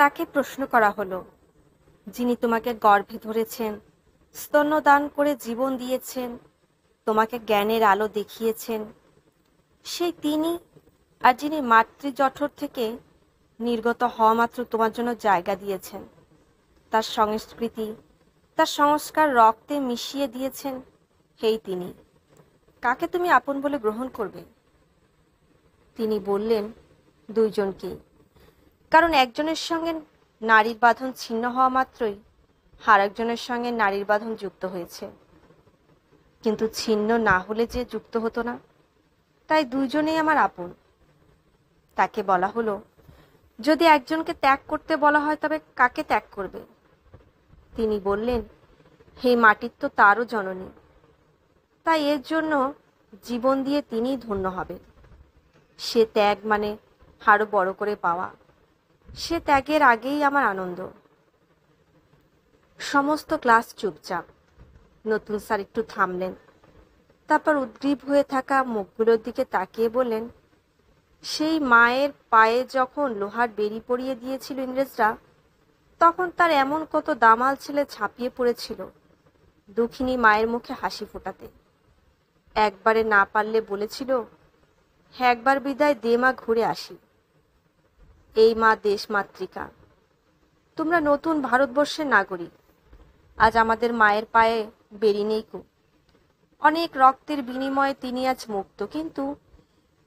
তাকে প্রশ্ন করা হলো যিনি তোমাকে গর্ভে ধরেছেন স্তন্যদান করে জীবন দিয়েছেন তোমাকে জ্ঞানের আলো দেখিয়েছেন সেই তিনি আর যিনি মাতৃজঠর থেকে নির্গত হওয়া মাত্র তোমার জন্য জায়গা দিয়েছেন তার সংস্কৃতি তার সংস্কার রক্তে মিশিয়ে দিয়েছেন সেই তিনি কাকে তুমি আপন বলে গ্রহণ করবে তিনি বললেন দুইজনকেই কারণ একজনের সঙ্গে নারীর বাঁধন ছিন্ন হওয়া মাত্রই আর একজনের সঙ্গে নারীর বাঁধন যুক্ত হয়েছে কিন্তু ছিন্ন না হলে যে যুক্ত হতো না তাই দুজনেই আমার আপন তাকে বলা হলো যদি একজনকে ত্যাগ করতে বলা হয় তবে কাকে ত্যাগ করবে তিনি বললেন হে মাটির তো তারও জননী তাই এর জন্য জীবন দিয়ে তিনি ধন্য হবে সে ত্যাগ মানে আরও বড় করে পাওয়া সে ত্যাগের আগেই আমার আনন্দ সমস্ত ক্লাস চুপচাপ নতুন স্যার একটু থামলেন তারপর উদ্গ্রীব হয়ে থাকা মুখগুলোর দিকে তাকিয়ে বললেন সেই মায়ের পায়ে যখন লোহার বেরি পড়িয়ে দিয়েছিল ইংরেজরা তখন তার এমন কত দামাল ছেলে ছাপিয়ে পড়েছিল দুঃখিনী মায়ের মুখে হাসি ফোটাতে একবারে না পারলে বলেছিল হ্যাঁ, একবার বিদায় দে মা ঘুরে আসি এই মা দেশ মাতৃকা তোমরা নতুন ভারতবর্ষের নাগরিক আজ আমাদের মায়ের পায়ে বেরি নেই কু অনেক রক্তের বিনিময়ে তিনি আজ মুক্ত কিন্তু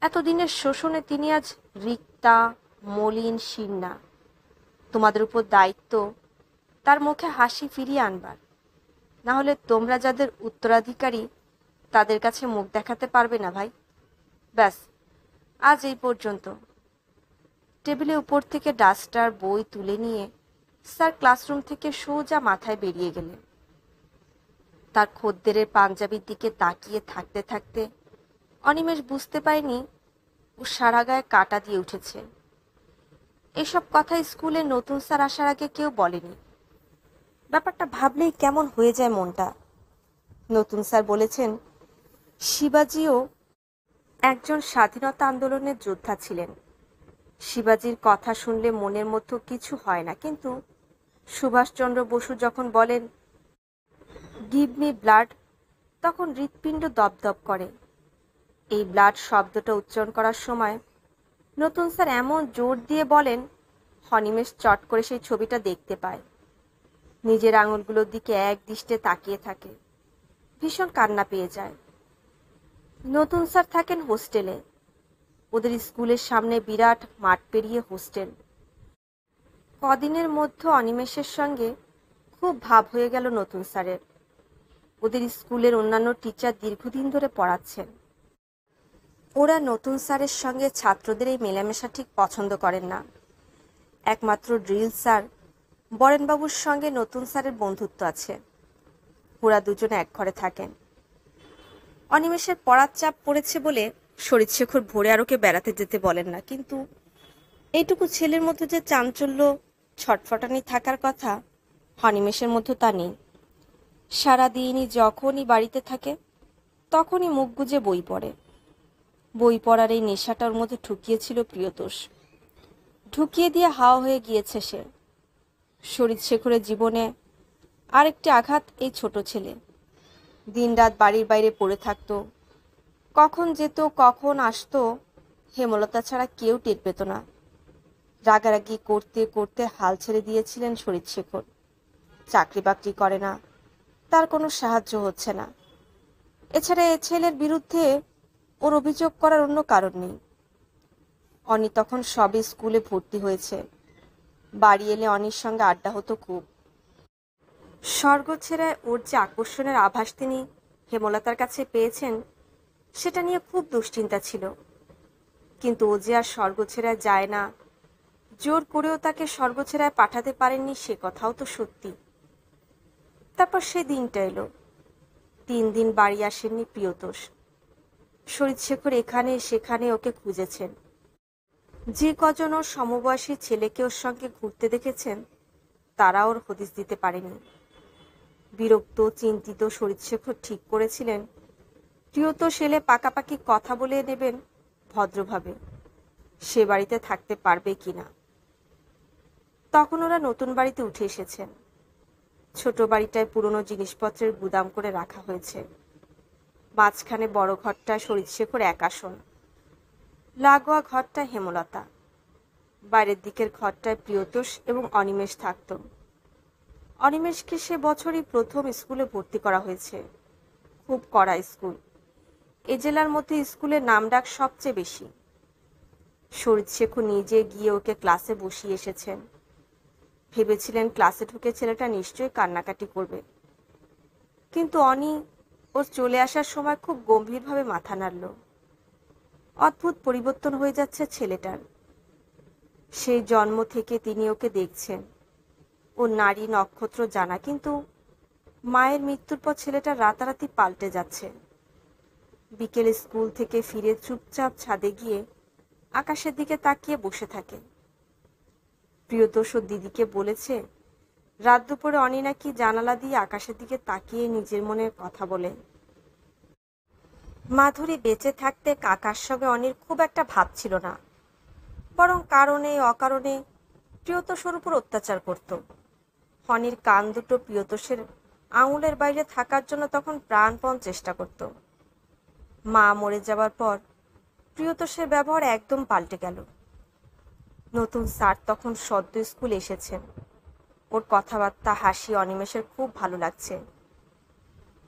এতদিনের শোষণে তিনি আজ রিক্তা মলিন শিন্না তোমাদের উপর দায়িত্ব তার মুখে হাসি ফিরিয়ে আনবার না হলে তোমরা যাদের উত্তরাধিকারী তাদের কাছে মুখ দেখাতে পারবে না ভাই ব্যাস আজ এই পর্যন্ত টেবিলের উপর থেকে ডাস্টার বই তুলে নিয়ে স্যার ক্লাসরুম থেকে সোজা মাথায় বেরিয়ে গেলেন তার খদ্দেরের পাঞ্জাবির দিকে তাকিয়ে থাকতে থাকতে অনিমেষ বুঝতে পারেনি ও সারা গায়ে কাটা দিয়ে উঠেছে এসব কথা স্কুলে নতুন স্যার আসার আগে কেউ বলেনি ব্যাপারটা ভাবলেই কেমন হয়ে যায় মনটা নতুন স্যার বলেছেন শিবাজিও একজন স্বাধীনতা আন্দোলনের যোদ্ধা ছিলেন শিবাজির কথা শুনলে মনের মতো কিছু হয় না কিন্তু সুভাষচন্দ্র বসু যখন বলেন গিভ মি ব্লাড তখন হৃৎপিণ্ড দপদপ করে এই ব্লাড শব্দটা উচ্চারণ করার সময় নতুন স্যার এমন জোর দিয়ে বলেন হনিমেশ চট করে সেই ছবিটা দেখতে পায় নিজের আঙুলগুলোর দিকে এক দৃষ্টে তাকিয়ে থাকে ভীষণ কান্না পেয়ে যায় নতুন স্যার থাকেন হোস্টেলে ওদের স্কুলের সামনে বিরাট মাঠ পেরিয়ে হোস্টেল কদিনের মধ্যে অনিমেষের সঙ্গে খুব ভাব হয়ে গেল নতুন স্যারের ওদের স্কুলের অন্যান্য টিচার দীর্ঘদিন ধরে পড়াচ্ছেন ওরা নতুন স্যারের সঙ্গে ছাত্রদের এই মেলামেশা ঠিক পছন্দ করেন না একমাত্র ড্রিল স্যার বরেনবাবুর সঙ্গে নতুন স্যারের বন্ধুত্ব আছে ওরা দুজনে এক ঘরে থাকেন অনিমেষের পড়ার চাপ পড়েছে বলে শরীর শেখর ভোরে আর ওকে বেড়াতে যেতে বলেন না কিন্তু এইটুকু ছেলের মধ্যে যে চাঞ্চল্য ছটফটানি থাকার কথা হানিমেশের মধ্যে তা নেই সারাদিনই যখনই বাড়িতে থাকে তখনই মুখ গুজে বই পড়ে বই পড়ার এই নেশাটার মধ্যে ঢুকিয়েছিল প্রিয়তোষ ঢুকিয়ে দিয়ে হাওয়া হয়ে গিয়েছে সে শরীর শেখরের জীবনে আরেকটি আঘাত এই ছোট ছেলে দিন রাত বাড়ির বাইরে পড়ে থাকতো কখন যেত কখন আসতো হেমলতা ছাড়া কেউ টের পেত না রাগারাগি করতে করতে হাল ছেড়ে দিয়েছিলেন শরীর শেখর চাকরি বাকরি করে না তার কোনো সাহায্য হচ্ছে না এছাড়া এ ছেলের বিরুদ্ধে ওর অভিযোগ করার অন্য কারণ নেই অনি তখন সবে স্কুলে ভর্তি হয়েছে বাড়ি এলে অনির সঙ্গে আড্ডা হতো খুব স্বর্গ ছেড়ে ওর যে আকর্ষণের আভাস তিনি হেমলতার কাছে পেয়েছেন সেটা নিয়ে খুব দুশ্চিন্তা ছিল কিন্তু ও যে আর স্বর্গছেড়ায় যায় না জোর করেও তাকে স্বর্গছেড়ায় পাঠাতে পারেননি সে কথাও তো সত্যি তারপর সে দিনটা এলো তিন দিন বাড়ি আসেননি প্রিয়তোষ শরীর শেখর এখানে সেখানে ওকে খুঁজেছেন যে কজন ওর সমবয়সী ছেলেকে ওর সঙ্গে ঘুরতে দেখেছেন তারা ওর হদিস দিতে পারেনি বিরক্ত চিন্তিত শরীর শেখর ঠিক করেছিলেন তো সেলে পাকাপাকি কথা বলে নেবেন ভদ্রভাবে সে বাড়িতে থাকতে পারবে কি না তখন ওরা নতুন বাড়িতে উঠে এসেছেন ছোট বাড়িটায় পুরনো জিনিসপত্রের গুদাম করে রাখা হয়েছে মাঝখানে বড় ঘরটায় শরীর শেখর এক আসন লাগোয়া ঘরটা হেমলতা বাইরের দিকের ঘরটায় প্রিয়তোষ এবং অনিমেষ থাকত অনিমেষকে সে বছরই প্রথম স্কুলে ভর্তি করা হয়েছে খুব কড়া স্কুল এ জেলার মধ্যে স্কুলের নামডাক সবচেয়ে বেশি শরীর শেখু নিজে গিয়ে ওকে ক্লাসে বসিয়ে এসেছেন ভেবেছিলেন ক্লাসে ঢুকে ছেলেটা নিশ্চয়ই কান্নাকাটি করবে কিন্তু অনি ওর চলে আসার সময় খুব গম্ভীরভাবে মাথা নাড়ল অদ্ভুত পরিবর্তন হয়ে যাচ্ছে ছেলেটার সেই জন্ম থেকে তিনি ওকে দেখছেন ও নারী নক্ষত্র জানা কিন্তু মায়ের মৃত্যুর পর ছেলেটা রাতারাতি পাল্টে যাচ্ছে বিকেল স্কুল থেকে ফিরে চুপচাপ ছাদে গিয়ে আকাশের দিকে তাকিয়ে বসে থাকে প্রিয়তোষ দিদিকে বলেছে রাত দুপুরে অনি নাকি জানালা দিয়ে আকাশের দিকে তাকিয়ে নিজের মনের কথা বলে মাধুরী বেঁচে থাকতে কাকার সঙ্গে অনির খুব একটা ভাব ছিল না বরং কারণে অকারণে প্রিয়তোষের উপর অত্যাচার করত অনির কান দুটো প্রিয়তোষের আঙুলের বাইরে থাকার জন্য তখন প্রাণপণ চেষ্টা করতো মা মরে যাওয়ার পর প্রিয়তোষের ব্যবহার একদম পাল্টে গেল নতুন স্যার তখন সদ্য স্কুল এসেছেন ওর কথাবার্তা হাসি অনিমেষের খুব ভালো লাগছে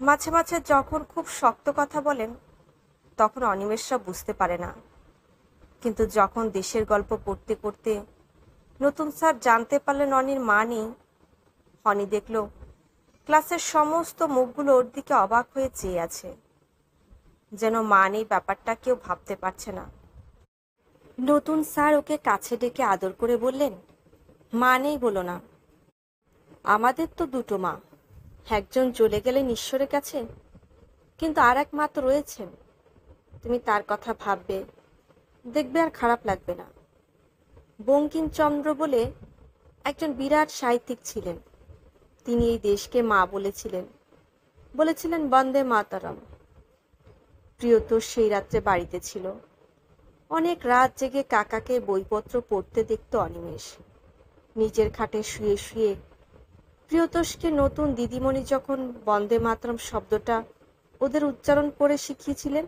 মাঝে মাঝে যখন খুব শক্ত কথা বলেন তখন অনিমেষ সব বুঝতে পারে না কিন্তু যখন দেশের গল্প করতে করতে নতুন স্যার জানতে পারলেন অনির মা নেই অনি দেখল ক্লাসের সমস্ত মুখগুলো ওর দিকে অবাক হয়ে চেয়ে আছে যেন মা নেই ব্যাপারটা কেউ ভাবতে পারছে না নতুন স্যার ওকে কাছে ডেকে আদর করে বললেন মা নেই বলো না আমাদের তো দুটো মা একজন চলে গেলেন ঈশ্বরের কাছে কিন্তু আর এক মা তো রয়েছেন তুমি তার কথা ভাববে দেখবে আর খারাপ লাগবে না বঙ্কিমচন্দ্র বলে একজন বিরাট সাহিত্যিক ছিলেন তিনি এই দেশকে মা বলেছিলেন বলেছিলেন বন্দে মাতারাম প্রিয়ত সেই রাত্রে বাড়িতে ছিল অনেক রাত জেগে কাকাকে বইপত্র পড়তে দেখত অনিমেষ নিজের খাটে শুয়ে শুয়ে প্রিয়তোষকে নতুন দিদিমণি যখন বন্দে মাতরম শব্দটা ওদের উচ্চারণ করে শিখিয়েছিলেন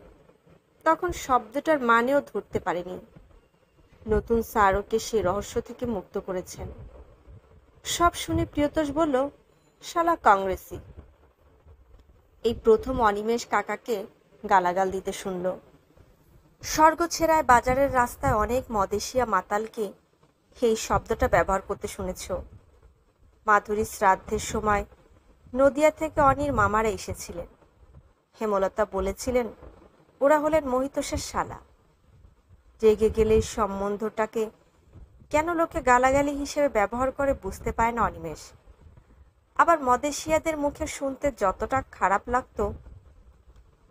তখন শব্দটার মানেও ধরতে পারেনি নতুন স্যার ওকে সে রহস্য থেকে মুক্ত করেছেন সব শুনে প্রিয়তোষ বলল শালা কংগ্রেসি এই প্রথম অনিমেষ কাকাকে গালাগাল দিতে শুনল স্বর্গছেড়ায় বাজারের রাস্তায় অনেক মদেশিয়া মাতালকে সেই শব্দটা ব্যবহার করতে শুনেছ মাধুরী শ্রাদ্ধের সময় নদিয়া থেকে অনির মামারা এসেছিলেন হেমলতা বলেছিলেন ওরা হলেন মহিতোষের শালা রেগে গেলে সম্বন্ধটাকে কেন লোকে গালাগালি হিসেবে ব্যবহার করে বুঝতে পায় না অনিমেষ আবার মদেশিয়াদের মুখে শুনতে যতটা খারাপ লাগতো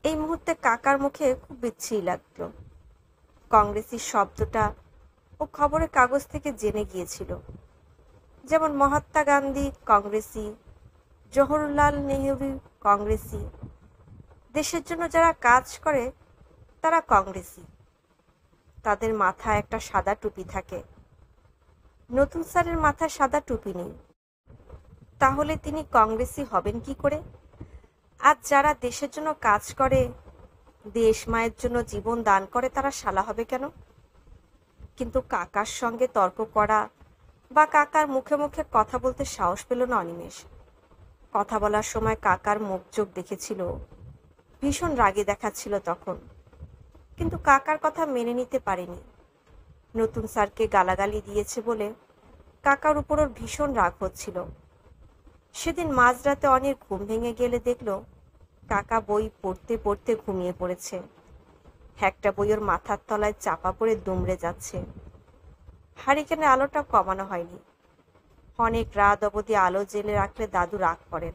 এই মুহূর্তে কাকার মুখে খুব বিচ্ছিরি লাগলো কংগ্রেসি শব্দটা ও খবরের কাগজ থেকে জেনে গিয়েছিল যেমন মহাত্মা গান্ধী কংগ্রেসি জওহরলাল নেহরু কংগ্রেসি দেশের জন্য যারা কাজ করে তারা কংগ্রেসি তাদের মাথায় একটা সাদা টুপি থাকে নতুন স্যারের মাথায় সাদা টুপি নেই তাহলে তিনি কংগ্রেসি হবেন কি করে আর যারা দেশের জন্য কাজ করে দেশ মায়ের জন্য জীবন দান করে তারা শালা হবে কেন কিন্তু কাকার সঙ্গে তর্ক করা বা কাকার মুখে মুখে কথা বলতে সাহস পেল না অনিমেষ কথা বলার সময় কাকার মুখ চোখ দেখেছিল ভীষণ রাগে দেখাচ্ছিল তখন কিন্তু কাকার কথা মেনে নিতে পারেনি নতুন স্যারকে গালাগালি দিয়েছে বলে কাকার উপর ভীষণ রাগ হচ্ছিল সেদিন মাঝরাতে অনির ঘুম ভেঙে গেলে দেখলো কাকা বই পড়তে পড়তে ঘুমিয়ে পড়েছে একটা বই ওর মাথার তলায় চাপা পড়ে দুমড়ে যাচ্ছে হারিকেনে আলোটা কমানো হয়নি অনেক রাত অবধি আলো জেলে রাখলে দাদু রাগ করেন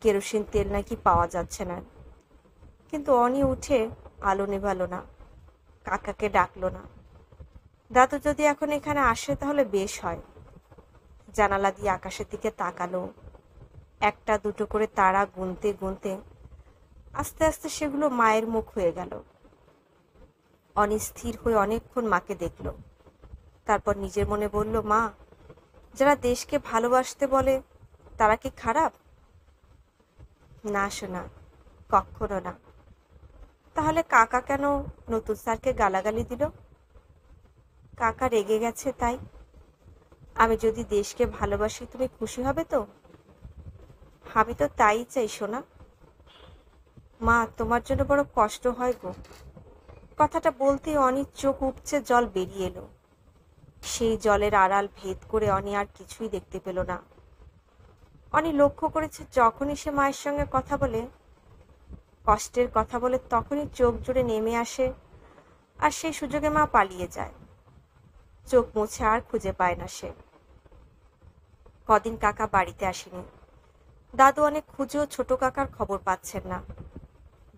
কেরোসিন তেল নাকি পাওয়া যাচ্ছে না কিন্তু অনি উঠে আলো নেভালো না কাকাকে ডাকলো না দাদু যদি এখন এখানে আসে তাহলে বেশ হয় জানালা দিয়ে আকাশের দিকে তাকালো একটা দুটো করে তারা গুনতে গুনতে আস্তে আস্তে সেগুলো মায়ের মুখ হয়ে গেল অনিস্থির হয়ে অনেকক্ষণ মাকে দেখল তারপর নিজের মনে বলল মা যারা দেশকে ভালোবাসতে বলে তারা কি খারাপ না শোনা কখনো না তাহলে কাকা কেন নতুন স্যারকে গালাগালি দিল কাকা রেগে গেছে তাই আমি যদি দেশকে ভালোবাসি তুমি খুশি হবে তো আমি তো তাই চাই সোনা মা তোমার জন্য বড় কষ্ট হয় গো কথাটা বলতে অনির চোখ উপচে জল বেরিয়ে এলো সেই জলের আড়াল ভেদ করে অনি আর কিছুই দেখতে পেল না অনি লক্ষ্য করেছে যখনই সে মায়ের সঙ্গে কথা বলে কষ্টের কথা বলে তখনই চোখ জুড়ে নেমে আসে আর সেই সুযোগে মা পালিয়ে যায় চোখ মুছে আর খুঁজে পায় না সে কদিন কাকা বাড়িতে আসেনি দাদু অনেক খুঁজেও ছোট কাকার খবর পাচ্ছেন না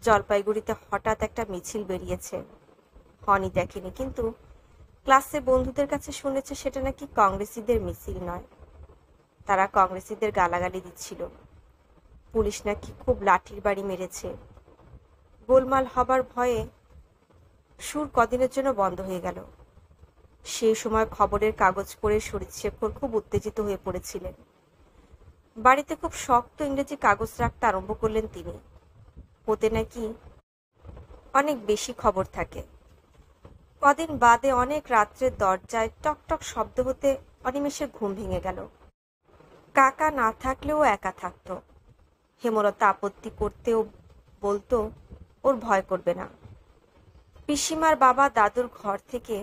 জলপাইগুড়িতে হঠাৎ একটা মিছিল বেরিয়েছে হনি দেখেনি কিন্তু ক্লাসে বন্ধুদের কাছে শুনেছে সেটা নাকি কংগ্রেসিদের মিছিল নয় তারা কংগ্রেসিদের গালাগালি দিচ্ছিল পুলিশ নাকি খুব লাঠির বাড়ি মেরেছে গোলমাল হবার ভয়ে সুর কদিনের জন্য বন্ধ হয়ে গেল সেই সময় খবরের কাগজ পড়ে শরীর শেখর খুব উত্তেজিত হয়ে পড়েছিলেন বাড়িতে খুব শক্ত ইংরেজি কাগজ রাখতে আরম্ভ করলেন তিনি ওতে নাকি অনেক বেশি খবর থাকে কদিন বাদে অনেক রাত্রে দরজায় টকটক শব্দ হতে অনিমেষের ঘুম ভেঙে গেল কাকা না থাকলেও একা থাকত হেমলতা আপত্তি করতেও বলতো ওর ভয় করবে না পিসিমার বাবা দাদুর ঘর থেকে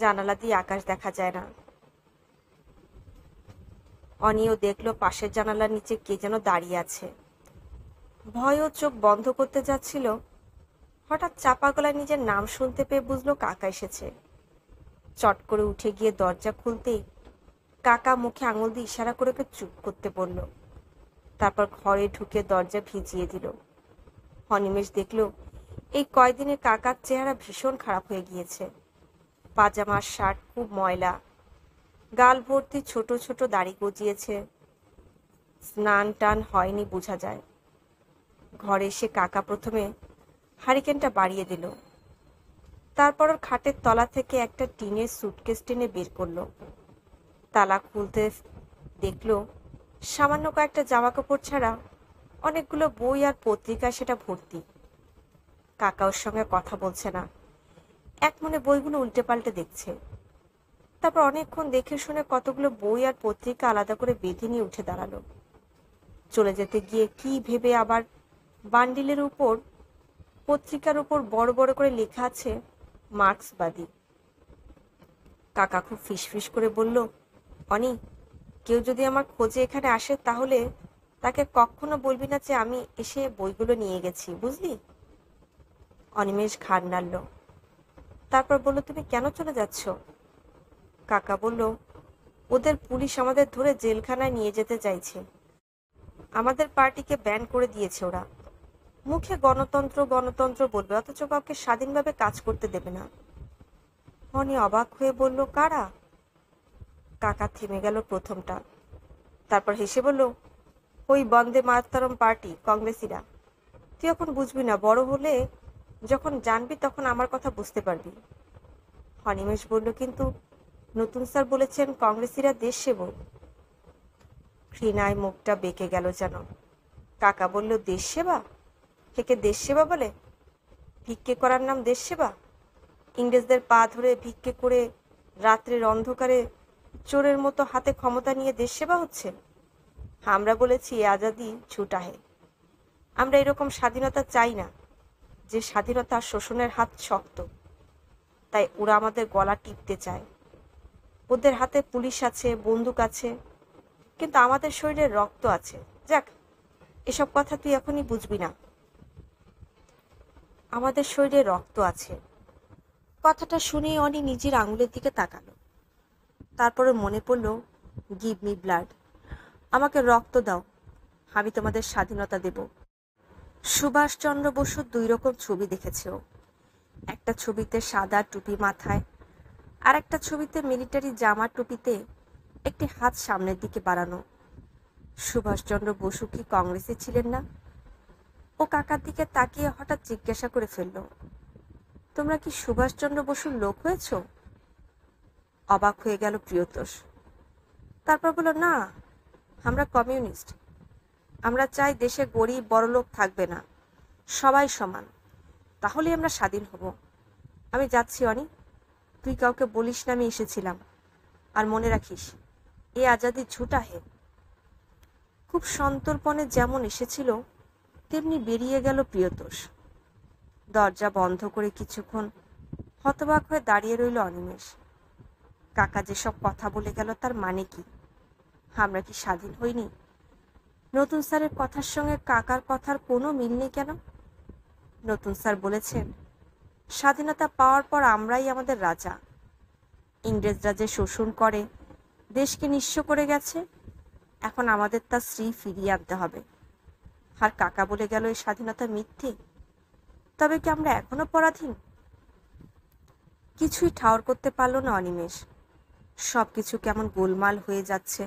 জানালা দিয়ে আকাশ দেখা যায় না অনিও দেখল পাশের জানালার নিচে কে যেন দাঁড়িয়ে আছে ভয় ও চোখ বন্ধ করতে যাচ্ছিল হঠাৎ চাপা গলায় নিজের নাম শুনতে পেয়ে বুঝলো কাকা এসেছে চট করে উঠে গিয়ে দরজা খুলতেই কাকা মুখে আঙুল দিয়ে ইশারা করে ওকে চুপ করতে বলল তারপর ঘরে ঢুকে দরজা ভিজিয়ে দিল অনিমেষ দেখল এই কয়দিনে কাকার চেহারা ভীষণ খারাপ হয়ে গিয়েছে পাজামার শার্ট খুব ময়লা গাল ভর্তি ছোট ছোট দাড়ি গজিয়েছে স্নান টান হয়নি বোঝা যায় ঘরে এসে কাকা প্রথমে হারিকেনটা বাড়িয়ে দিল তারপর ওর খাটের তলা থেকে একটা টিনের সুটকেস টেনে বের করলো তালা খুলতে দেখলো সামান্য কয়েকটা জামা কাপড় ছাড়া অনেকগুলো বই আর পত্রিকা সেটা ভর্তি কাকা ওর সঙ্গে কথা বলছে না এক মনে বইগুলো উল্টে পাল্টে দেখছে তারপর অনেকক্ষণ দেখে শুনে কতগুলো বই আর পত্রিকা আলাদা করে বেঁধে নিয়ে উঠে দাঁড়ালো চলে যেতে গিয়ে কি ভেবে আবার বান্ডিলের উপর পত্রিকার উপর বড় বড় করে লেখা আছে মার্কসবাদী কাকা খুব ফিসফিস করে বলল অনি কেউ যদি আমার খোঁজে এখানে আসে তাহলে তাকে কখনো বলবি না যে আমি এসে বইগুলো নিয়ে গেছি বুঝলি অনিমেষ ঘাড় নাড়ল তারপর বললো তুমি কেন চলে যাচ্ছ কাকা বলল ওদের পুলিশ আমাদের ধরে জেলখানায় নিয়ে যেতে চাইছে আমাদের পার্টিকে ব্যান করে দিয়েছে ওরা মুখে গণতন্ত্র গণতন্ত্র বলবে অথচ কাউকে স্বাধীনভাবে কাজ করতে দেবে না হনি অবাক হয়ে বলল কারা কাকা থেমে গেল প্রথমটা তারপর হেসে বলল ওই বন্দে মাতারম পার্টি কংগ্রেসিরা তুই এখন বুঝবি না বড় হলে যখন জানবি তখন আমার কথা বুঝতে পারবি হনিমেশ বলল কিন্তু নতুন স্যার বলেছেন কংগ্রেসিরা দেশ সেবক ঘৃণায় মুখটা বেঁকে গেল যেন কাকা বলল দেশ সেবা একে দেশ সেবা বলে ভিক্ষে করার নাম দেশ সেবা ইংরেজদের পা ধরে ভিক্ষে করে রাত্রের অন্ধকারে চোরের মতো হাতে ক্ষমতা নিয়ে দেশ সেবা হচ্ছে আমরা বলেছি আজাদি ঝুটাহে আমরা এরকম স্বাধীনতা চাই না যে স্বাধীনতা শোষণের হাত শক্ত তাই ওরা আমাদের গলা টিপতে চায় ওদের হাতে পুলিশ আছে বন্দুক আছে কিন্তু আমাদের শরীরে রক্ত আছে যাক এসব কথা তুই এখনই বুঝবি না আমাদের শরীরে রক্ত আছে কথাটা শুনে অনি নিজের আঙুলের দিকে তাকালো তারপরে মনে পড়ল গিভ মি ব্লাড আমাকে রক্ত দাও আমি তোমাদের স্বাধীনতা দেব সুভাষচন্দ্র বসুর দুই রকম ছবি দেখেছেও একটা ছবিতে সাদা টুপি মাথায় আর একটা ছবিতে মিলিটারি জামা টুপিতে একটি হাত সামনের দিকে বাড়ানো সুভাষচন্দ্র বসু কি কংগ্রেসে ছিলেন না ও কাকার দিকে তাকিয়ে হঠাৎ জিজ্ঞাসা করে ফেলল তোমরা কি সুভাষচন্দ্র বসুর লোক হয়েছ অবাক হয়ে গেল প্রিয়তোষ তারপর বলল না আমরা কমিউনিস্ট আমরা চাই দেশে গরিব বড়লোক থাকবে না সবাই সমান তাহলে আমরা স্বাধীন হব আমি যাচ্ছি অনেক তুই কাউকে বলিস না আমি এসেছিলাম আর মনে রাখিস এ আজাদি ঝুটা হে খুব সন্তর্পণে যেমন এসেছিল তেমনি বেরিয়ে গেল প্রিয়তোষ দরজা বন্ধ করে কিছুক্ষণ হতবাক হয়ে দাঁড়িয়ে রইল অনিমেষ কাকা যেসব কথা বলে গেল তার মানে কি আমরা কি স্বাধীন হইনি নতুন স্যারের কথার সঙ্গে কাকার কথার কোনো মিল নেই কেন নতুন স্যার বলেছেন স্বাধীনতা পাওয়ার পর আমরাই আমাদের রাজা ইংরেজরা যে শোষণ করে দেশকে নিঃস্ব করে গেছে এখন আমাদের তা শ্রী ফিরিয়ে আনতে হবে আর কাকা বলে গেল এই স্বাধীনতা মিথ্যে তবে কি আমরা এখনো পরাধীন কিছুই ঠাওর করতে পারল না অনিমেষ সব কিছু কেমন গোলমাল হয়ে যাচ্ছে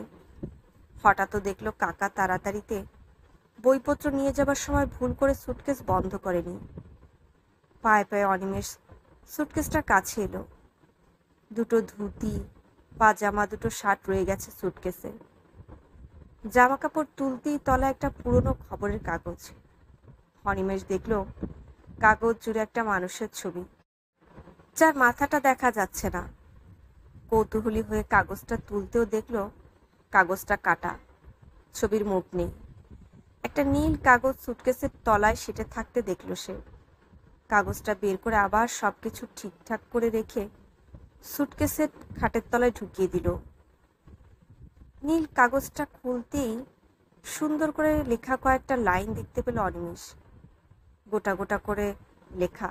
হঠাৎ দেখলো কাকা তাড়াতাড়িতে বইপত্র নিয়ে যাবার সময় ভুল করে সুটকেস বন্ধ করেনি পায়ে পায়ে অনিমেষ সুটকেসটার কাছে এলো দুটো ধুতি পাজামা দুটো শার্ট রয়ে গেছে সুটকেসে জামা কাপড় তুলতেই তলা একটা পুরনো খবরের কাগজ অনিমেষ দেখল কাগজ জুড়ে একটা মানুষের ছবি যার মাথাটা দেখা যাচ্ছে না কৌতূহলী হয়ে কাগজটা তুলতেও দেখল কাগজটা কাটা ছবির মুখ নেই একটা নীল কাগজ সুটকেসের তলায় সেটে থাকতে দেখল সে কাগজটা বের করে আবার সব কিছু ঠিকঠাক করে রেখে সুটকেসের খাটের তলায় ঢুকিয়ে দিল নীল কাগজটা খুলতেই সুন্দর করে লেখা কয়েকটা লাইন দেখতে পেল অনিমিষ গোটা গোটা করে লেখা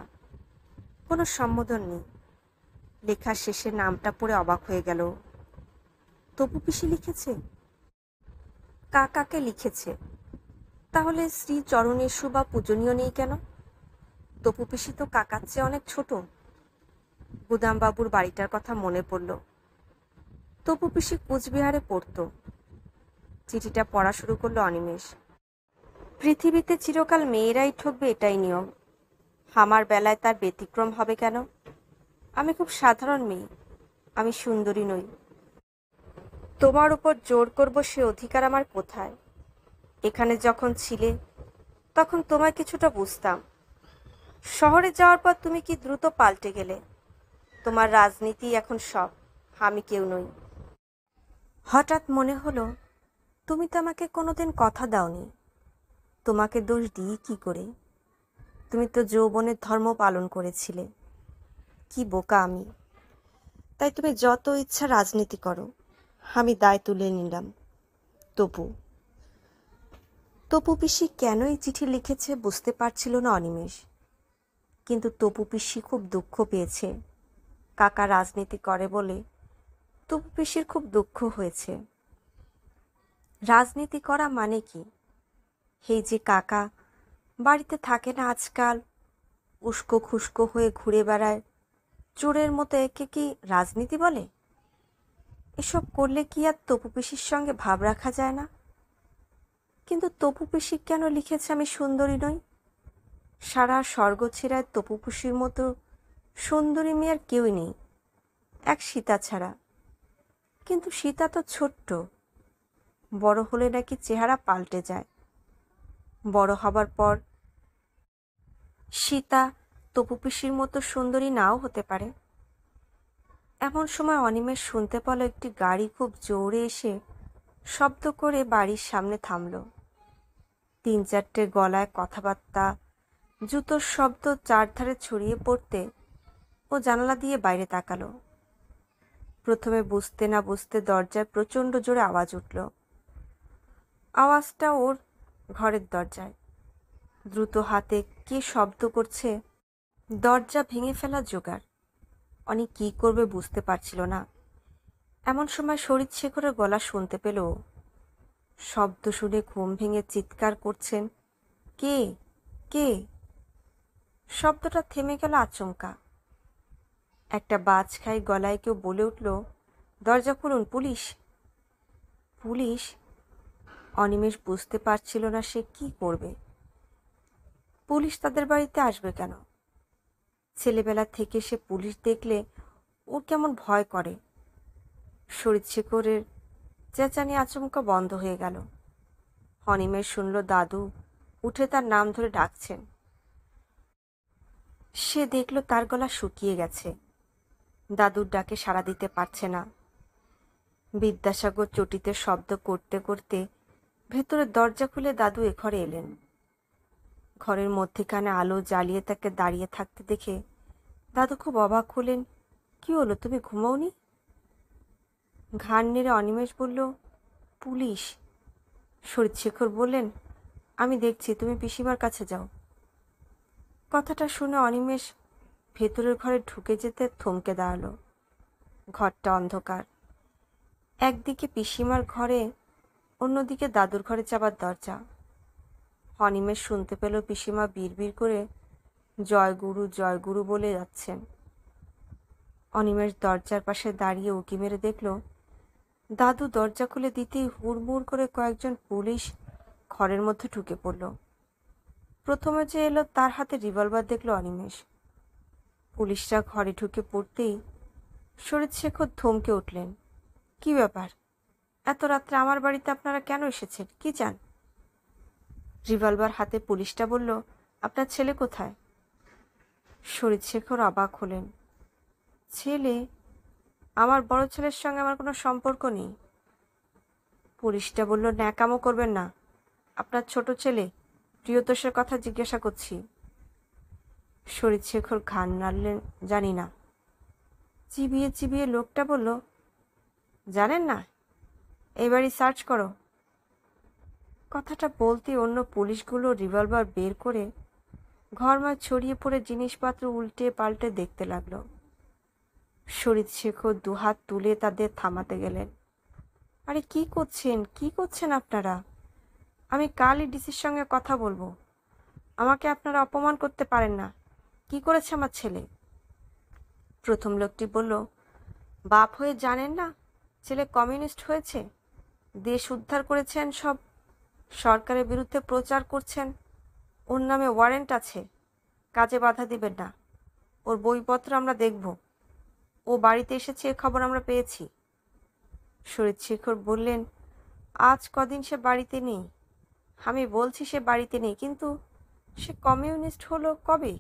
কোনো সম্বোধন নেই লেখা শেষে নামটা পড়ে অবাক হয়ে গেল তবু পিসি লিখেছে কাকাকে লিখেছে তাহলে শ্রী চরণেশু বা পূজনীয় নেই কেন তপু পিসি তো কাকার চেয়ে অনেক ছোট গুদামবাবুর বাড়িটার কথা মনে পড়ল তপু পিসি কুচবিহারে পড়ত চিঠিটা পড়া শুরু করলো অনিমেষ পৃথিবীতে চিরকাল মেয়েরাই ঠকবে এটাই নিয়ম হামার বেলায় তার ব্যতিক্রম হবে কেন আমি খুব সাধারণ মেয়ে আমি সুন্দরী নই তোমার উপর জোর করব সে অধিকার আমার কোথায় এখানে যখন ছিলে তখন তোমায় কিছুটা বুঝতাম শহরে যাওয়ার পর তুমি কি দ্রুত পাল্টে গেলে তোমার রাজনীতি এখন সব আমি কেউ নই হঠাৎ মনে হলো তুমি তো আমাকে কোনোদিন কথা দাওনি তোমাকে দোষ দিই কি করে তুমি তো যৌবনের ধর্ম পালন করেছিলে কি বোকা আমি তাই তুমি যত ইচ্ছা রাজনীতি করো আমি দায় তুলে নিলাম তপু তপু পিসি কেনই চিঠি লিখেছে বুঝতে পারছিল না অনিমেষ কিন্তু তপু পিসি খুব দুঃখ পেয়েছে কাকা রাজনীতি করে বলে তপু পিসির খুব দুঃখ হয়েছে রাজনীতি করা মানে কি এই যে কাকা বাড়িতে থাকে না আজকাল উস্কো খুস্কো হয়ে ঘুরে বেড়ায় চোরের মতো একে কি রাজনীতি বলে এসব করলে কি আর তপু পিসির সঙ্গে ভাব রাখা যায় না কিন্তু তপু পিসি কেন লিখেছে আমি সুন্দরী নই সারা স্বর্গ তপু তপুপুষির মতো সুন্দরী আর কেউই নেই এক সীতা ছাড়া কিন্তু সীতা তো ছোট্ট বড় হলে নাকি চেহারা পাল্টে যায় বড় হবার পর সীতা তপুপিসির মতো সুন্দরী নাও হতে পারে এমন সময় অনিমেষ শুনতে পেল একটি গাড়ি খুব জোরে এসে শব্দ করে বাড়ির সামনে থামল তিন চারটে গলায় কথাবার্তা জুতোর শব্দ চারধারে ছড়িয়ে পড়তে ও জানালা দিয়ে বাইরে তাকালো প্রথমে বুঝতে না বুঝতে দরজায় প্রচণ্ড জোরে আওয়াজ উঠল আওয়াজটা ওর ঘরের দরজায় দ্রুত হাতে কে শব্দ করছে দরজা ভেঙে ফেলা জোগাড় অনেক কি করবে বুঝতে পারছিল না এমন সময় শরীর শেখরের গলা শুনতে পেল শব্দ শুনে ঘুম ভেঙে চিৎকার করছেন কে কে শব্দটা থেমে গেল আচমকা একটা বাজ খাই গলায় কেউ বলে উঠল দরজা খুলুন পুলিশ পুলিশ অনিমেষ বুঝতে পারছিল না সে কি করবে পুলিশ তাদের বাড়িতে আসবে কেন ছেলেবেলা থেকে সে পুলিশ দেখলে ওর কেমন ভয় করে শরীর শেখরের চেঁচানি আচমকা বন্ধ হয়ে গেল অনিমেষ শুনল দাদু উঠে তার নাম ধরে ডাকছেন সে দেখল তার গলা শুকিয়ে গেছে দাদুর ডাকে সাড়া দিতে পারছে না বিদ্যাসাগর চটিতে শব্দ করতে করতে ভেতরের দরজা খুলে দাদু এঘরে এলেন ঘরের মধ্যেখানে আলো জ্বালিয়ে তাকে দাঁড়িয়ে থাকতে দেখে দাদু খুব অবাক হলেন কি হলো তুমি ঘুমাওনি ঘাড় নেড়ে অনিমেষ বলল পুলিশ শরীর শেখর বললেন আমি দেখছি তুমি পিসিমার কাছে যাও কথাটা শুনে অনিমেষ ভেতরের ঘরে ঢুকে যেতে থমকে দাঁড়ালো ঘরটা অন্ধকার একদিকে পিসিমার ঘরে অন্যদিকে দাদুর ঘরে যাবার দরজা অনিমেষ শুনতে পেল পিসিমা বিড়বিড় করে জয়গুরু জয়গুরু বলে যাচ্ছেন অনিমেষ দরজার পাশে দাঁড়িয়ে উঁকি মেরে দেখল দাদু দরজা খুলে দিতেই হুড়মুড় করে কয়েকজন পুলিশ ঘরের মধ্যে ঢুকে পড়ল প্রথমে যে এলো তার হাতে রিভলভার দেখল অনিমেষ পুলিশরা ঘরে ঢুকে পড়তেই শরীর শেখর ধমকে উঠলেন কি ব্যাপার এত রাত্রে আমার বাড়িতে আপনারা কেন এসেছেন কি চান রিভলভার হাতে পুলিশটা বলল আপনার ছেলে কোথায় শরীর শেখর অবাক হলেন ছেলে আমার বড় ছেলের সঙ্গে আমার কোনো সম্পর্ক নেই পুলিশটা বলল ন্যাকামো করবেন না আপনার ছোট ছেলে প্রিয়তোষের কথা জিজ্ঞাসা করছি শরীর শেখর ঘান নাড়লেন জানি না চিবিয়ে চিবিয়ে লোকটা বলল জানেন না এবারই সার্চ করো কথাটা বলতে অন্য পুলিশগুলো রিভলভার বের করে ঘরময় ছড়িয়ে পড়ে জিনিসপত্র উল্টে পাল্টে দেখতে লাগলো শরীর শেখর দুহাত তুলে তাদের থামাতে গেলেন আরে কি করছেন কি করছেন আপনারা আমি কালই ডিসির সঙ্গে কথা বলবো আমাকে আপনারা অপমান করতে পারেন না কি করেছে আমার ছেলে প্রথম লোকটি বলল বাপ হয়ে জানেন না ছেলে কমিউনিস্ট হয়েছে দেশ উদ্ধার করেছেন সব সরকারের বিরুদ্ধে প্রচার করছেন ওর নামে ওয়ারেন্ট আছে কাজে বাধা দিবেন না ওর বইপত্র আমরা দেখব ও বাড়িতে এসেছে এ খবর আমরা পেয়েছি শরীর শেখর বললেন আজ কদিন সে বাড়িতে নেই আমি বলছি সে বাড়িতে নেই কিন্তু সে কমিউনিস্ট হলো কবে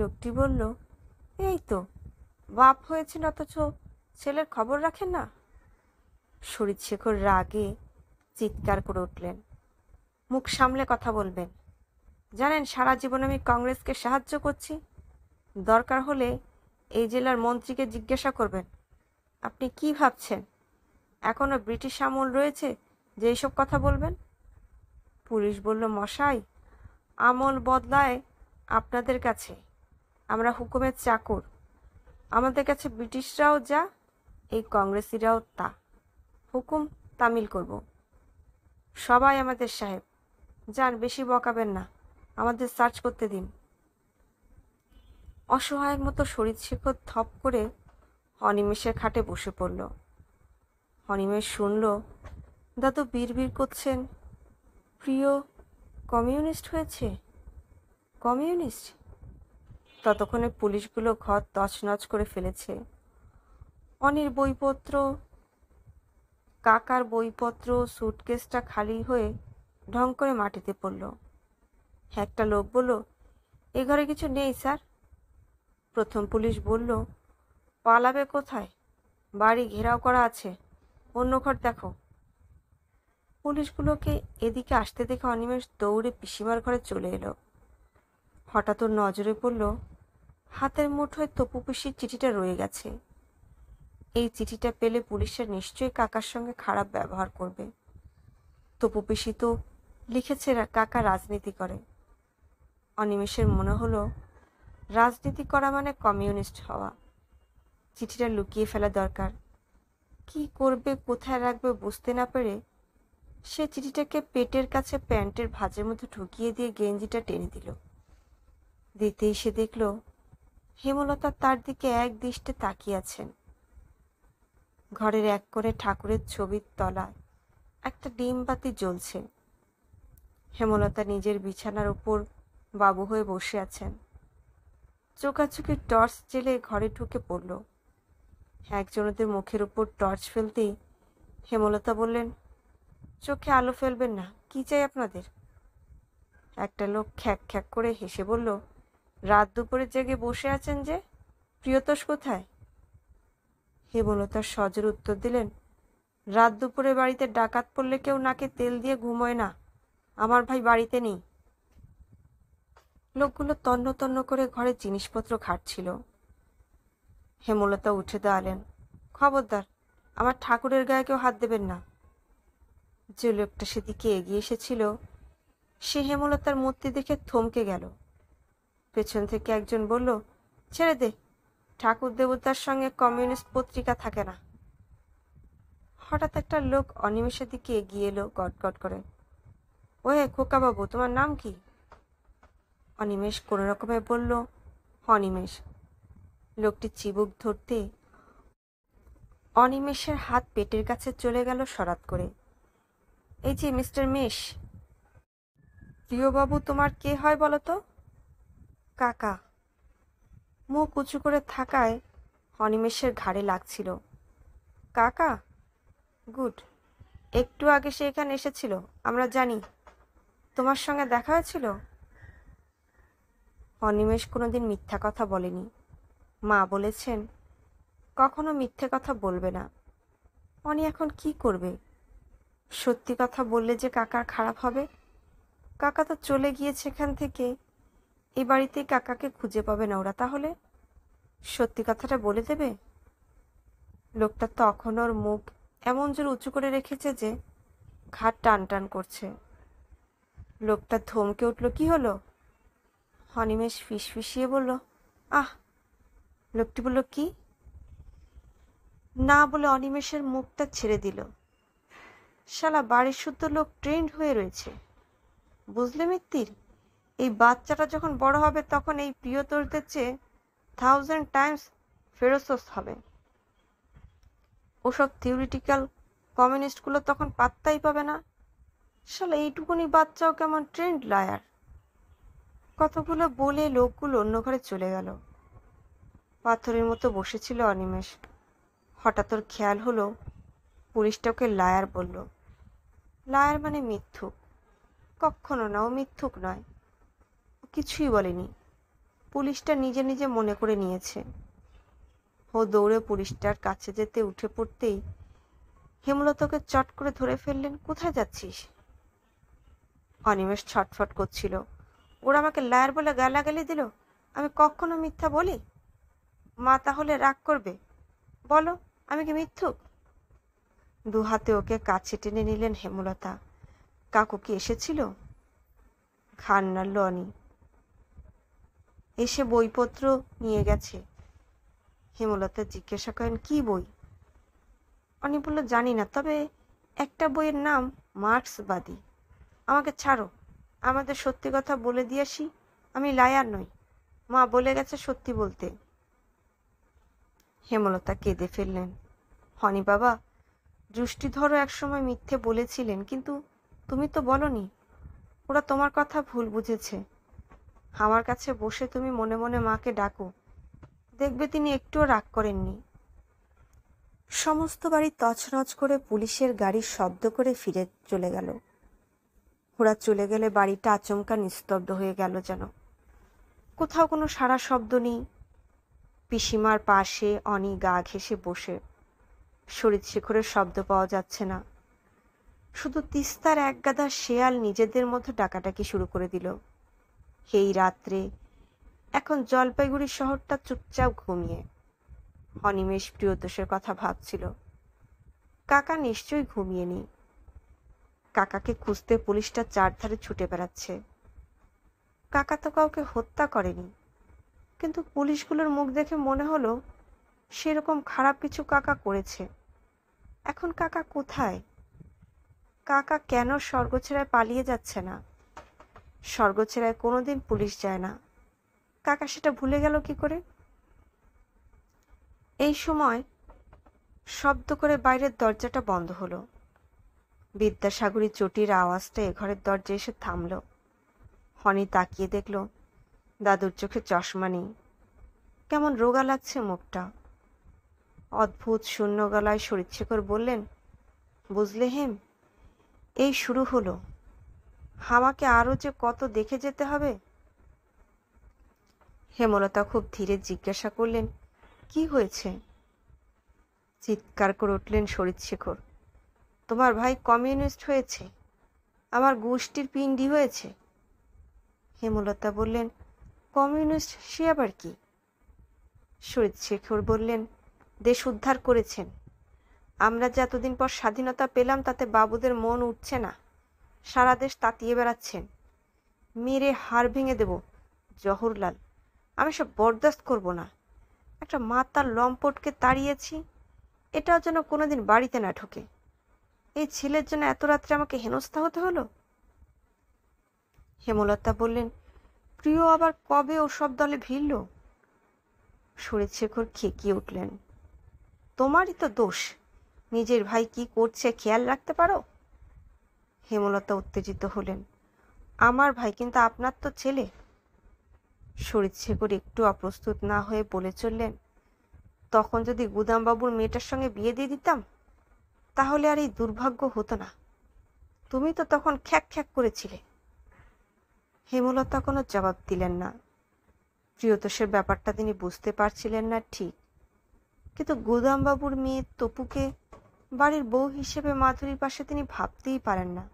লোকটি বলল এই তো বাপ হয়েছেন অথচ ছেলের খবর রাখেন না শরীর শেখর রাগে চিৎকার করে উঠলেন মুখ সামলে কথা বলবেন জানেন সারা জীবন আমি কংগ্রেসকে সাহায্য করছি দরকার হলে এই জেলার মন্ত্রীকে জিজ্ঞাসা করবেন আপনি কি ভাবছেন এখনও ব্রিটিশ আমল রয়েছে যে এইসব কথা বলবেন পুলিশ বলল মশাই আমল বদলায় আপনাদের কাছে আমরা হুকুমের চাকর আমাদের কাছে ব্রিটিশরাও যা এই কংগ্রেসিরাও তা হুকুম তামিল করব সবাই আমাদের সাহেব যান বেশি বকাবেন না আমাদের সার্চ করতে দিন অসহায়ের মতো শরীর শেখর থপ করে হনিমেষের খাটে বসে পড়ল হনিমেষ শুনল দাদু বীর করছেন প্রিয় কমিউনিস্ট হয়েছে কমিউনিস্ট ততক্ষণে পুলিশগুলো ঘর তছনছ করে ফেলেছে অনির বইপত্র কাকার বইপত্র সুটকেসটা খালি হয়ে ঢং করে মাটিতে পড়ল একটা লোক বলল এ ঘরে কিছু নেই স্যার প্রথম পুলিশ বলল পালাবে কোথায় বাড়ি ঘেরাও করা আছে অন্য ঘর দেখো পুলিশগুলোকে এদিকে আসতে দেখে অনিমেষ দৌড়ে পিসিমার ঘরে চলে এলো হঠাৎ ওর নজরে পড়ল হাতের মুঠোয় তপু পিসির চিঠিটা রয়ে গেছে এই চিঠিটা পেলে পুলিশের নিশ্চয়ই কাকার সঙ্গে খারাপ ব্যবহার করবে তপু পিসি তো লিখেছে কাকা রাজনীতি করে অনিমেষের মনে হলো রাজনীতি করা মানে কমিউনিস্ট হওয়া চিঠিটা লুকিয়ে ফেলা দরকার কি করবে কোথায় রাখবে বুঝতে না পেরে সে চিঠিটাকে পেটের কাছে প্যান্টের ভাজের মধ্যে ঢুকিয়ে দিয়ে গেঞ্জিটা টেনে দিল দিতেই সে দেখল হেমলতা তার দিকে এক দৃষ্টে তাকিয়াছেন ঘরের এক করে ঠাকুরের ছবির তলায় একটা ডিম বাতি জ্বলছে হেমলতা নিজের বিছানার উপর বাবু হয়ে বসে আছেন চোখাচোখি টর্চ জেলে ঘরে ঢুকে পড়ল একজনদের মুখের উপর টর্চ ফেলতেই হেমলতা বললেন চোখে আলো ফেলবেন না কি চাই আপনাদের একটা লোক খ্যাক খ্যাক করে হেসে বলল রাত দুপুরে জেগে বসে আছেন যে প্রিয়তোষ কোথায় হেমলতার সজর উত্তর দিলেন রাত দুপুরে বাড়িতে ডাকাত পড়লে কেউ নাকে তেল দিয়ে ঘুমোয় না আমার ভাই বাড়িতে নেই লোকগুলো তন্ন তন্ন করে ঘরে জিনিসপত্র ঘাটছিল হেমলতা উঠে দাঁড়ালেন খবরদার আমার ঠাকুরের গায়ে কেউ হাত দেবেন না যে লোকটা সেদিকে এগিয়ে এসেছিল সে হেমলতার মূর্তি দেখে থমকে গেল পেছন থেকে একজন বলল ছেড়ে দে ঠাকুর দেবতার সঙ্গে কমিউনিস্ট পত্রিকা থাকে না হঠাৎ একটা লোক অনিমেষের দিকে এগিয়ে এলো গটগট করে হে খোকাবাবু তোমার নাম কি অনিমেষ কোনো রকমে বলল অনিমেষ লোকটি চিবুক ধরতে অনিমেষের হাত পেটের কাছে চলে গেল সরাত করে এই যে মিস্টার মিশ প্রিয়বাবু তোমার কে হয় বলো তো কাকা মুখ উঁচু করে থাকায় অনিমেষের ঘাড়ে লাগছিল কাকা গুড একটু আগে সে এখানে এসেছিল আমরা জানি তোমার সঙ্গে দেখা হয়েছিল অনিমেষ কোনোদিন মিথ্যা কথা বলেনি মা বলেছেন কখনো মিথ্যে কথা বলবে না অনি এখন কি করবে সত্যি কথা বললে যে কাকার খারাপ হবে কাকা তো চলে গিয়েছে এখান থেকে এই বাড়িতেই কাকাকে খুঁজে পাবে না ওরা তাহলে সত্যি কথাটা বলে দেবে লোকটা তখন ওর মুখ এমন জোর উঁচু করে রেখেছে যে ঘাট টান টান করছে লোকটা ধমকে উঠল কি হলো হনিমেশ ফিস ফিসিয়ে বলল আহ লোকটি বলল কি না বলে অনিমেষের মুখটা ছেড়ে দিল শালা বাড়ির শুদ্ধ লোক ট্রেন্ড হয়ে রয়েছে বুঝলে মিত্তির এই বাচ্চাটা যখন বড় হবে তখন এই প্রিয়তরদের চেয়ে থাউজেন্ড টাইমস ফেরোসস হবে ওসব থিওরিটিক্যাল কমিউনিস্টগুলো তখন পাত্তাই পাবে না শালা এইটুকুনি বাচ্চাও কেমন ট্রেন্ড লায়ার কথাগুলো বলে লোকগুলো অন্য ঘরে চলে গেল পাথরের মতো বসেছিল অনিমেষ হঠাৎ ওর খেয়াল হলো পুলিশটা ওকে লায়ার বলল লায়ার মানে মিথ্যুক কখনো না ও মিথ্যুক নয় ও কিছুই বলেনি পুলিশটা নিজে নিজে মনে করে নিয়েছে ও দৌড়ে পুলিশটার কাছে যেতে উঠে পড়তেই হেমলতকে চট করে ধরে ফেললেন কোথায় যাচ্ছিস অনিমেষ ছটফট করছিল ওরা আমাকে লায়ার বলে গালাগালি দিল আমি কখনো মিথ্যা বলি মা তাহলে রাগ করবে বলো আমি কি মিথ্যুক দু হাতে ওকে কাছে টেনে নিলেন হেমলতা কাকু কি এসেছিল খান্নার লনি এসে বইপত্র নিয়ে গেছে হেমলতা জিজ্ঞাসা করেন কি বই অনি বলল জানি না তবে একটা বইয়ের নাম মার্কসবাদী আমাকে ছাড়ো আমাদের সত্যি কথা বলে দিয়ে আসি আমি লায়ার নই মা বলে গেছে সত্যি বলতে হেমলতা কেঁদে ফেললেন হনি বাবা যুষ্টিধরও একসময় মিথ্যে বলেছিলেন কিন্তু তুমি তো বলনি ওরা তোমার কথা ভুল বুঝেছে আমার কাছে বসে তুমি মনে মনে মাকে ডাকো দেখবে তিনি একটুও রাগ করেননি সমস্ত বাড়ি তছনছ করে পুলিশের গাড়ির শব্দ করে ফিরে চলে গেল ওরা চলে গেলে বাড়িটা আচমকা নিস্তব্ধ হয়ে গেল যেন কোথাও কোনো সারা শব্দ নেই পিসিমার পাশে অনি গা ঘেসে বসে শরীর শেখরের শব্দ পাওয়া যাচ্ছে না শুধু তিস্তার একগাদা শেয়াল নিজেদের মতো ডাকাটাকি শুরু করে দিল সেই রাত্রে এখন জলপাইগুড়ি শহরটা চুপচাপ ঘুমিয়ে অনিমেষ প্রিয়দোষের কথা ভাবছিল কাকা নিশ্চয়ই ঘুমিয়ে নি কাকাকে খুঁজতে পুলিশটা চারধারে ছুটে বেড়াচ্ছে কাকা তো কাউকে হত্যা করেনি কিন্তু পুলিশগুলোর মুখ দেখে মনে হলো সেরকম খারাপ কিছু কাকা করেছে এখন কাকা কোথায় কাকা কেন স্বর্গছেড়ায় পালিয়ে যাচ্ছে না স্বর্গছেড়ায় কোনোদিন পুলিশ যায় না কাকা সেটা ভুলে গেল কি করে এই সময় শব্দ করে বাইরের দরজাটা বন্ধ হলো বিদ্যাসাগরী চটির আওয়াজটা ঘরের দরজায় এসে থামল হনি তাকিয়ে দেখল দাদুর চোখে চশমা নেই কেমন রোগা লাগছে মুখটা অদ্ভুত শূন্য গলায় শরীরশেখর বললেন বুঝলে হেম এই শুরু হলো আমাকে আরও যে কত দেখে যেতে হবে হেমলতা খুব ধীরে জিজ্ঞাসা করলেন কি হয়েছে চিৎকার করে উঠলেন শরীরশেখর তোমার ভাই কমিউনিস্ট হয়েছে আমার গোষ্ঠীর পিণ্ডি হয়েছে হেমলতা বললেন কমিউনিস্ট সে আবার কি শরীরশেখর বললেন দেশ উদ্ধার করেছেন আমরা যে এতদিন পর স্বাধীনতা পেলাম তাতে বাবুদের মন উঠছে না সারা দেশ তাতিয়ে বেড়াচ্ছেন মেরে হাড় ভেঙে দেব জহরলাল আমি সব বরদাস্ত করব না একটা মাতার লম্পটকে তাড়িয়েছি এটাও যেন কোনোদিন বাড়িতে না ঢোকে এই ছেলের জন্য এত রাত্রে আমাকে হেনস্থা হতে হলো হেমলতা বললেন প্রিয় আবার কবে ও সব দলে ভিড়ল সুরেশ শেখর খেকিয়ে উঠলেন তোমারই তো দোষ নিজের ভাই কি করছে খেয়াল রাখতে পারো হেমলতা উত্তেজিত হলেন আমার ভাই কিন্তু আপনার তো ছেলে শরীর শেখর একটু অপ্রস্তুত না হয়ে বলে চললেন তখন যদি গুদামবাবুর মেয়েটার সঙ্গে বিয়ে দিয়ে দিতাম তাহলে আর এই দুর্ভাগ্য হতো না তুমি তো তখন খ্যাক খ্যাক করেছিলে হেমলতা কোনো জবাব দিলেন না প্রিয়তোষের ব্যাপারটা তিনি বুঝতে পারছিলেন না ঠিক কিন্তু গুদামবাবুর মেয়ে তপুকে বাড়ির বউ হিসেবে মাধুরীর পাশে তিনি ভাবতেই পারেন না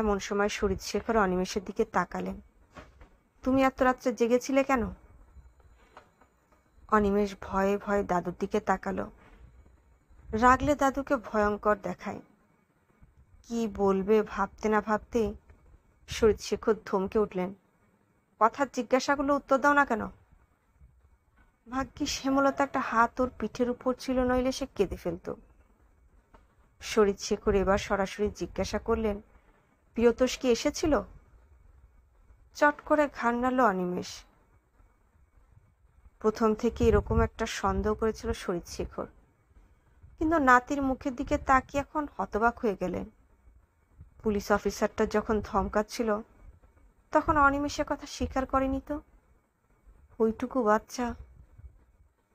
এমন সময় সুরিত শেখর অনিমেষের দিকে তাকালেন তুমি এত রাত্রে জেগেছিলে কেন অনিমেষ ভয়ে ভয়ে দাদুর দিকে তাকালো রাগলে দাদুকে ভয়ঙ্কর দেখায় কি বলবে ভাবতে না ভাবতে সুরিত শেখর ধমকে উঠলেন কথার জিজ্ঞাসাগুলো উত্তর দাও না কেন ভাগ্যে শ্যামলতা একটা হাত ওর পিঠের উপর ছিল নইলে সে কেঁদে ফেলত শরীর শেখর এবার সরাসরি জিজ্ঞাসা করলেন প্রিয়তোষ কি এসেছিল চট করে ঘান্নালো অনিমেষ প্রথম থেকে এরকম একটা সন্দেহ করেছিল শরীর শেখর কিন্তু নাতির মুখের দিকে তাকিয়ে এখন হতবাক হয়ে গেলেন পুলিশ অফিসারটা যখন ধমকাচ্ছিল তখন অনিমেষের কথা স্বীকার করেনি তো ওইটুকু বাচ্চা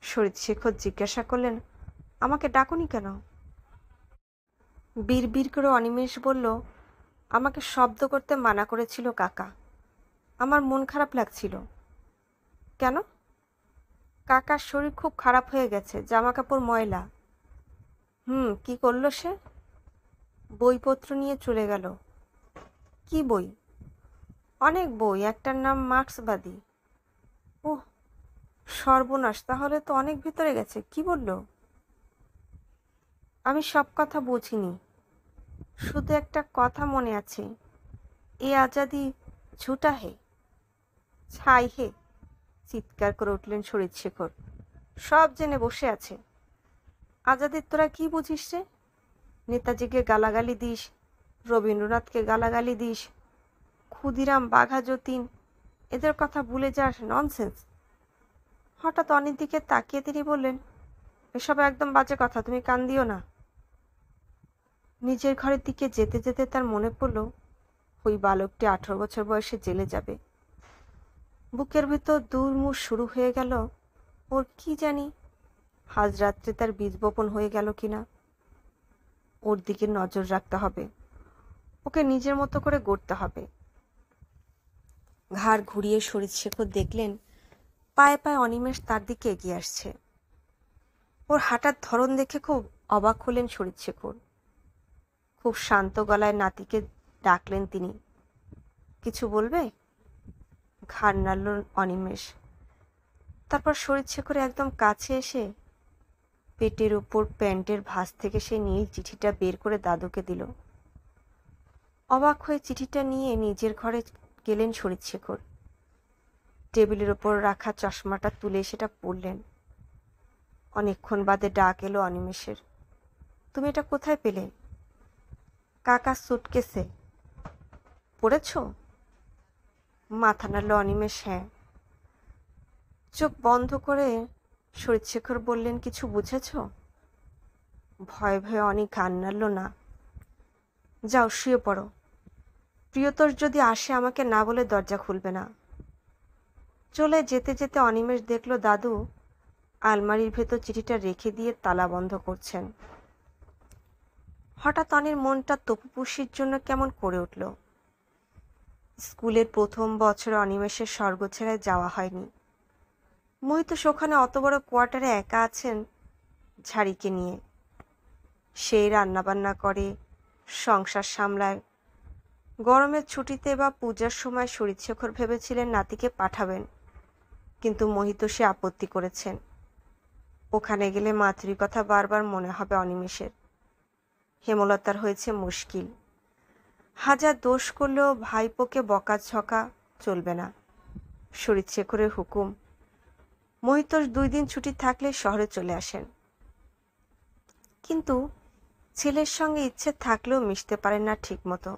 শরীর শেখর জিজ্ঞাসা করলেন আমাকে ডাকুনি কেন বীর করে অনিমেষ বলল আমাকে শব্দ করতে মানা করেছিল কাকা আমার মন খারাপ লাগছিল কেন কাকার শরীর খুব খারাপ হয়ে গেছে জামা কাপড় ময়লা হুম কি করলো সে বইপত্র নিয়ে চলে গেল কি বই অনেক বই একটার নাম মার্ক্সবাদী সর্বনাশ তাহলে তো অনেক ভিতরে গেছে কি বলল আমি সব কথা বুঝিনি শুধু একটা কথা মনে আছে এ আজাদি ঝুটা হে ছাই হে চিৎকার করে উঠলেন শরীর শেখর সব জেনে বসে আছে আজাদের তোরা কি বুঝিস রে নেতাজিকে গালাগালি দিস রবীন্দ্রনাথকে গালাগালি দিস ক্ষুদিরাম বাঘা যতীন এদের কথা ভুলে যাস ননসেন্স হঠাৎ অনির দিকে তাকিয়ে তিনি বললেন এসব একদম বাজে কথা তুমি কান দিও না নিজের ঘরের দিকে যেতে যেতে তার মনে পড়ল ওই বালকটি আঠারো বছর বয়সে জেলে যাবে বুকের ভেতর দুর্মুখ শুরু হয়ে গেল ওর কি জানি আজ রাত্রে তার বীজ বপন হয়ে গেল কিনা ওর দিকে নজর রাখতে হবে ওকে নিজের মতো করে গড়তে হবে ঘাড় ঘুরিয়ে শরীর শেখর দেখলেন পায়ে পায়ে অনিমেষ তার দিকে এগিয়ে আসছে ওর হাঁটার ধরন দেখে খুব অবাক হলেন শরীর শেখর খুব শান্ত গলায় নাতিকে ডাকলেন তিনি কিছু বলবে ঘাড় নাড়ল অনিমেষ তারপর শরীর শেখর একদম কাছে এসে পেটের উপর প্যান্টের ভাঁজ থেকে সে নীল চিঠিটা বের করে দাদুকে দিল অবাক হয়ে চিঠিটা নিয়ে নিজের ঘরে গেলেন শরীর শেখর টেবিলের ওপর রাখা চশমাটা তুলে সেটা পড়লেন অনেকক্ষণ বাদে ডাক এলো অনিমেষের তুমি এটা কোথায় পেলে কাকা সুটকেসে পড়েছ মাথা নাড়ল অনিমেষ হ্যাঁ চোখ বন্ধ করে শরীরশেখর বললেন কিছু বুঝেছ ভয়ে ভয়ে অনেক গান নাড়ল না যাও শুয়ে পড়ো প্রিয়তর যদি আসে আমাকে না বলে দরজা খুলবে না চলে যেতে যেতে অনিমেষ দেখল দাদু আলমারির ভেতর চিঠিটা রেখে দিয়ে তালা বন্ধ করছেন হঠাৎ অনির মনটা তপুপুষির জন্য কেমন করে উঠল স্কুলের প্রথম বছরে অনিমেষের স্বর্গ ছেড়ে যাওয়া হয়নি মহিতোষ ওখানে অত বড় কোয়ার্টারে একা আছেন ঝাড়িকে নিয়ে সেই রান্নাবান্না করে সংসার সামলায় গরমের ছুটিতে বা পূজার সময় শরীর ভেবেছিলেন নাতিকে পাঠাবেন কিন্তু মোহিত সে আপত্তি করেছেন ওখানে গেলে মাতৃ কথা বারবার মনে হবে অনিমেষের হেমলতার হয়েছে মুশকিল হাজার দোষ করলেও ভাইপোকে বকাঝকা চলবে না শরীর হুকুম মহিতোষ দুই দিন ছুটি থাকলে শহরে চলে আসেন কিন্তু ছেলের সঙ্গে ইচ্ছে থাকলেও মিশতে পারেন না ঠিকমতো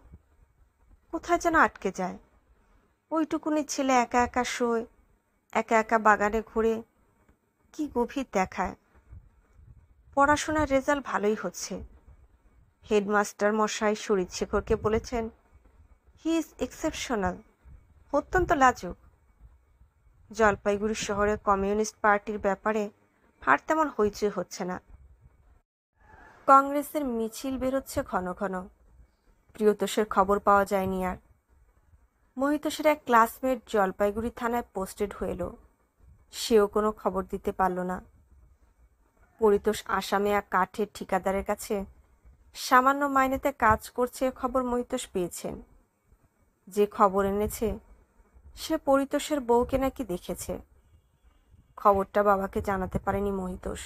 কোথায় যেন আটকে যায় ওইটুকুনি ছেলে একা একা শোয় একা একা বাগানে ঘুরে কি গভীর দেখায় পড়াশোনার রেজাল্ট ভালোই হচ্ছে হেডমাস্টার মশাই সুরিত শেখরকে বলেছেন হি ইজ এক্সেপশনাল অত্যন্ত লাজুক জলপাইগুড়ি শহরে কমিউনিস্ট পার্টির ব্যাপারে আর তেমন হইচই হচ্ছে না কংগ্রেসের মিছিল বেরোচ্ছে ঘন ঘন প্রিয়তোষের খবর পাওয়া যায়নি আর মহিতোষের এক ক্লাসমেট জলপাইগুড়ি থানায় পোস্টেড হয়ে এলো সেও কোনো খবর দিতে পারল না পরিতোষ আসামে এক কাঠের ঠিকাদারের কাছে সামান্য মাইনেতে কাজ করছে খবর মহিতোষ পেয়েছেন যে খবর এনেছে সে পরিতোষের বউকে নাকি দেখেছে খবরটা বাবাকে জানাতে পারেনি মহিতোষ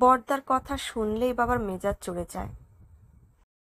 বর্দার কথা শুনলেই বাবার মেজাজ চড়ে যায়